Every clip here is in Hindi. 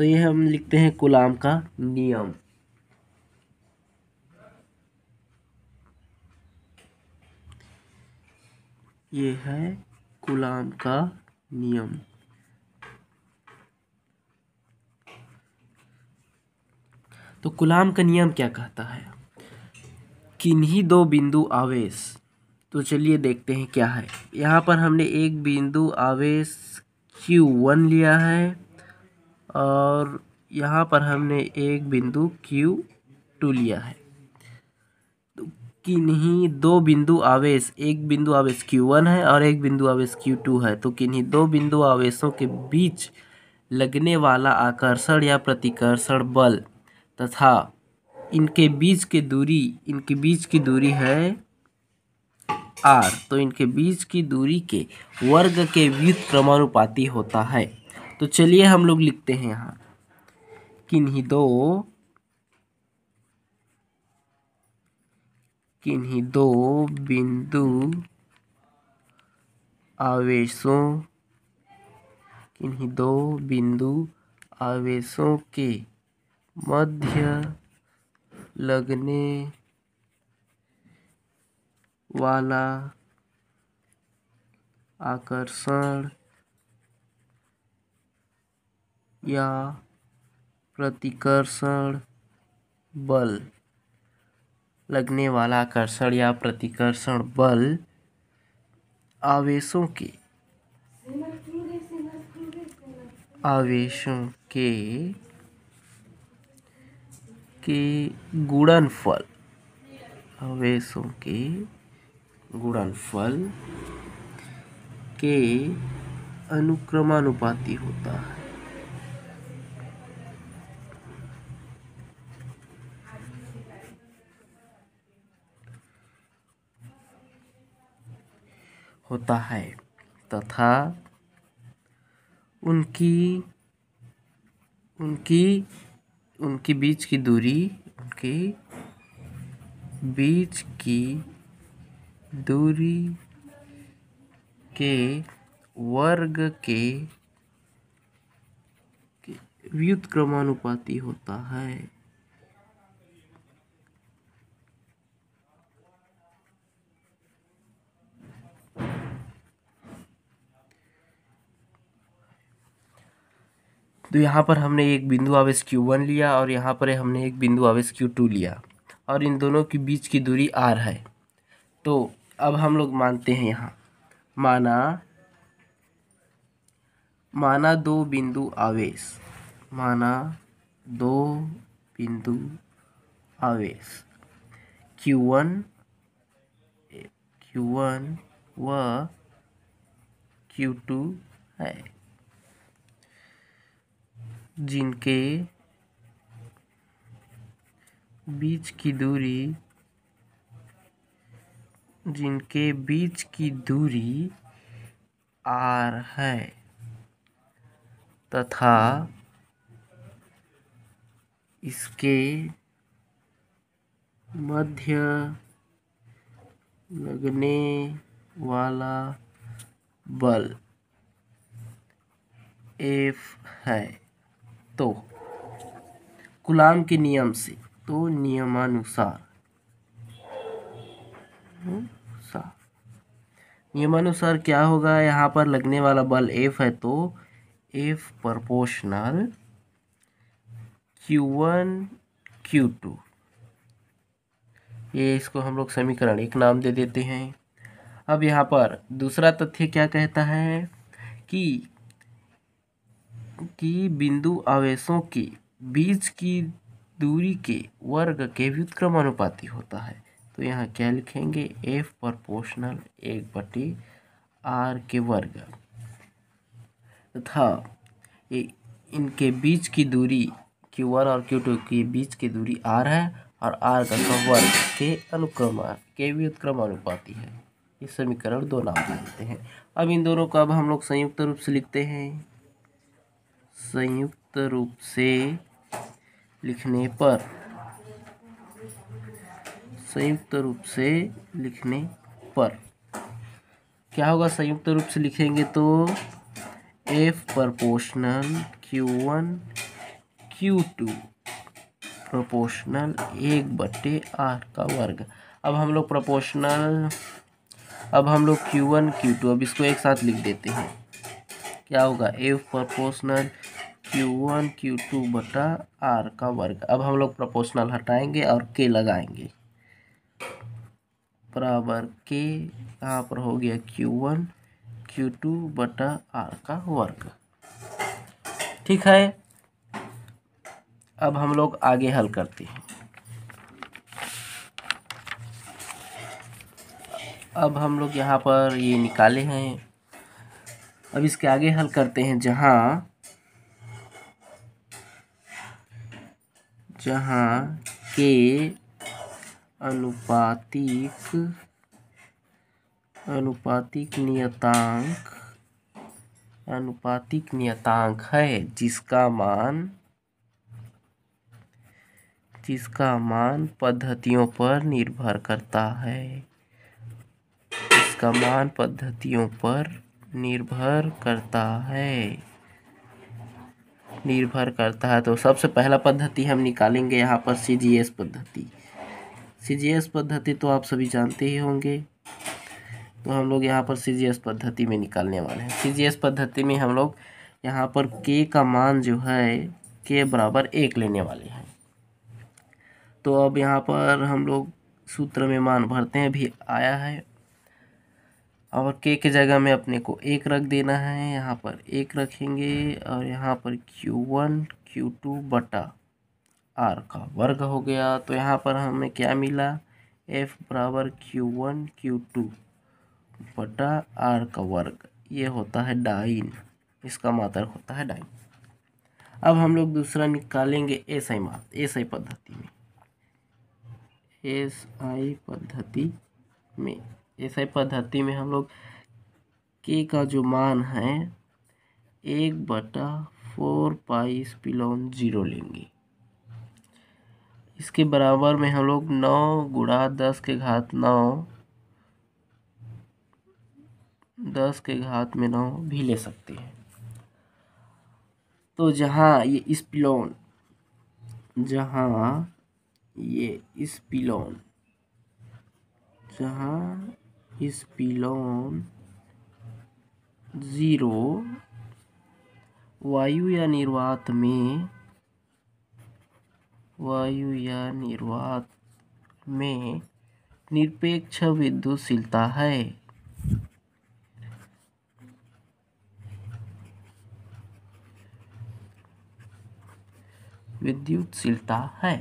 तो ये हम लिखते हैं गुलाम का नियम ये है गुलाम का नियम तो गुलाम का नियम क्या कहता है किन्हीं दो बिंदु आवेश तो चलिए देखते हैं क्या है यहाँ पर हमने एक बिंदु आवेश Q1 लिया है और यहाँ पर हमने एक बिंदु Q टू लिया है तो कि नहीं दो बिंदु आवेश एक बिंदु आवेश Q1 है और एक बिंदु आवेश Q2 है तो किन्हीं दो बिंदु आवेशों के बीच लगने वाला आकर्षण या प्रतिकर्षण बल तथा इनके बीच के दूरी इनके बीच की दूरी है आर तो इनके बीच की दूरी के वर्ग के व्युत्क्रमानुपाती होता है तो चलिए हम लोग लिखते हैं यहाँ किन्हीं दो किन्हीं दो बिंदु आवेशों किन्हीं दो बिंदु आवेशों के मध्य लगने वाला आकर्षण या प्रतिकर्षण बल लगने वाला आकर्षण या प्रतिकर्षण बल आवेशों के आवेशों के के गुणनफल आवेशों के गुणनफल के अनुक्रमानुपाती होता है होता है तथा उनकी उनकी उनकी बीच की दूरी उनके बीच की दूरी के वर्ग के व्युत क्रमानुपाती होता है तो यहाँ पर हमने एक बिंदु आवेश क्यू वन लिया और यहाँ पर हमने एक बिंदु आवेश क्यू टू लिया और इन दोनों के बीच की दूरी आर है तो अब हम लोग मानते हैं यहाँ माना माना दो बिंदु आवेश माना दो बिंदु आवेश क्यू वन क्यू वन व क्यू टू है जिनके बीच की दूरी जिनके बीच की दूरी आर है तथा इसके मध्य लगने वाला बल एफ है तो गुलाम के नियम से तो नियमानुसार नियमानुसार क्या होगा यहाँ पर लगने वाला बल एफ है तो F proportional Q one Q two ये इसको हम लोग समीकरण एक नाम दे देते हैं अब यहाँ पर दूसरा तथ्य क्या कहता है कि की बिंदु आवेशों के बीच की दूरी के वर्ग के व्युत्क्रम अनुपाती होता है तो यहाँ क्या लिखेंगे एफ प्रपोर्शनल एक बटे आर के वर्ग तथा इनके बीच की दूरी क्यू और q2 के बीच की दूरी आर है और आर का वर्ग के अनुक्रम के व्युत्क्रम अनुपाती है ये समीकरण दो नाम लिखते हैं अब इन दोनों को अब हम लोग संयुक्त रूप से लिखते हैं संयुक्त रूप से लिखने पर संयुक्त रूप से लिखने पर क्या होगा संयुक्त रूप से लिखेंगे तो F proportional Q one Q two proportional एक बटे आर का वर्ग अब हम लोग प्रोपोर्शनल अब हम लोग क्यू वन क्यू टू अब इसको एक साथ लिख देते हैं क्या होगा F proportional Q one Q two बटा आर का वर्ग अब हम लोग प्रोपोर्शनल हटाएंगे और के लगाएंगे बराबर के यहाँ पर हो गया क्यू वन क्यू टू बटा आर का वर्ग ठीक है अब हम लोग आगे हल करते हैं अब हम लोग यहाँ पर ये निकाले हैं अब इसके आगे हल करते हैं जहाँ जहाँ के अनुपातिक अनुपातिक नियतांक अनुपातिक नियतांक है जिसका मान जिसका मान पद्धतियों पर निर्भर करता है जिसका मान पद्धतियों पर निर्भर करता है निर्भर करता है तो सबसे पहला पद्धति हम निकालेंगे यहाँ पर सी जी एस पद्धति सी जी एस पद्धति तो आप सभी जानते ही होंगे तो हम लोग यहाँ पर सी जी एस पद्धति में निकालने वाले हैं सी जी एस पद्धति में हम लोग यहाँ पर के का मान जो है के बराबर एक लेने वाले हैं तो अब यहाँ पर हम लोग सूत्र में मान भरते हैं भी आया है और के के जगह में अपने को एक रख देना है यहाँ पर एक रखेंगे और यहाँ पर क्यू वन क्यू टू बटा आर का वर्ग हो गया तो यहाँ पर हमें क्या मिला एफ बराबर क्यू वन क्यू टू बटा आर का वर्ग ये होता है डाइन इसका मात्र होता है डाइन अब हम लोग दूसरा निकालेंगे एस आई मात एस आई पद्धति में एस आई पद्धति में ऐसे पद्धति में हम लोग के का जो मान है एक बटा फोर पाई स्पिलोन जीरो लेंगे इसके बराबर में हम लोग नौ गुड़ा दस के घात नौ दस के घात में नौ भी ले सकते हैं तो जहाँ ये स्पिलोन जहाँ ये स्पिलोन जहाँ इस पिलोन जीरो वायु या निर्वात में वायु या निर्वात में निरपेक्ष विद्युतशीलता है विद्युतशीलता है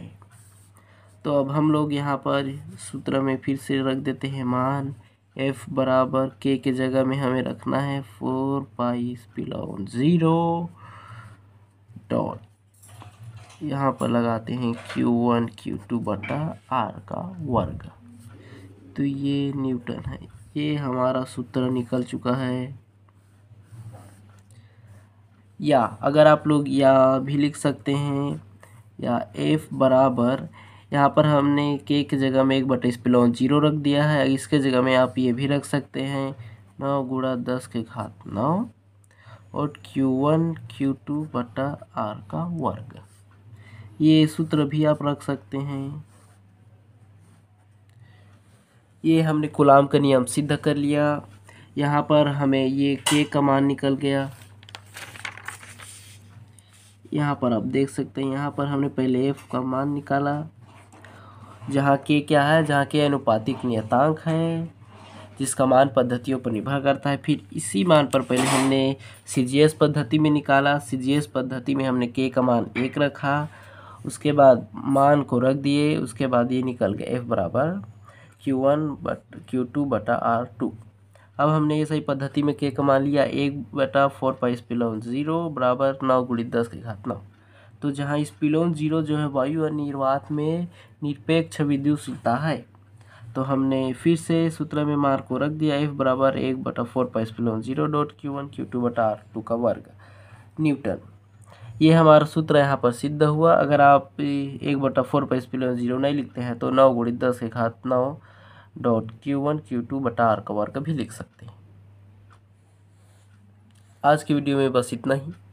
तो अब हम लोग यहाँ पर सूत्र में फिर से रख देते हैं मान एफ बराबर के के जगह में हमें रखना है four pi epsilon zero dot यहाँ पर लगाते हैं क्यू वन क्यू टू बटा आर का वर्ग तो ये न्यूटन है ये हमारा सूत्र निकल चुका है या अगर आप लोग या भी लिख सकते हैं या एफ बराबर यहाँ पर हमने के की जगह में एक बटे स्पिलोन जीरो रख दिया है इसके जगह में आप ये भी रख सकते हैं नौ गुड़ा दस के घात नौ और क्यू वन क्यू टू बटा आर का वर्ग ये सूत्र भी आप रख सकते हैं ये हमने गुलाम का नियम सिद्ध कर लिया यहाँ पर हमें ये के का मान निकल गया यहाँ पर आप देख सकते हैं यहाँ पर हमने पहले एफ का मान निकाला जहाँ के क्या है जहाँ के अनुपातिक नियतांक हैं जिसका मान पद्धतियों पर निर्भर करता है फिर इसी मान पर पहले हमने सी पद्धति में निकाला सी पद्धति में हमने के का मान एक रखा उसके बाद मान को रख दिए उसके बाद ये निकल गए एफ बराबर क्यू वन बट क्यू टू बटा आर टू अब हमने ये सही पद्धति में के का मान लिया एक बटा फोर पाई स्पिलोन ज़ीरो बराबर नौ गुड़ी दस के घात नौ तो जहाँ स्पिलोन ज़ीरो जो है वायु अनिर्वात में निरपेक्ष विद्युतशीलता है तो हमने फिर से सूत्र में मार को रख दिया एफ बराबर एक बटा four pi epsilon zero dot Q one Q two बटा आर टू का वर्ग न्यूटन ये हमारा सूत्र यहाँ पर सिद्ध हुआ अगर आप एक बटा फोर पाइस स्पिलोन जीरो नहीं लिखते हैं तो नौ गुड़ी दस के घात नौ dot Q one Q two बटा आर का वर्ग भी लिख सकते हैं आज की वीडियो में बस इतना ही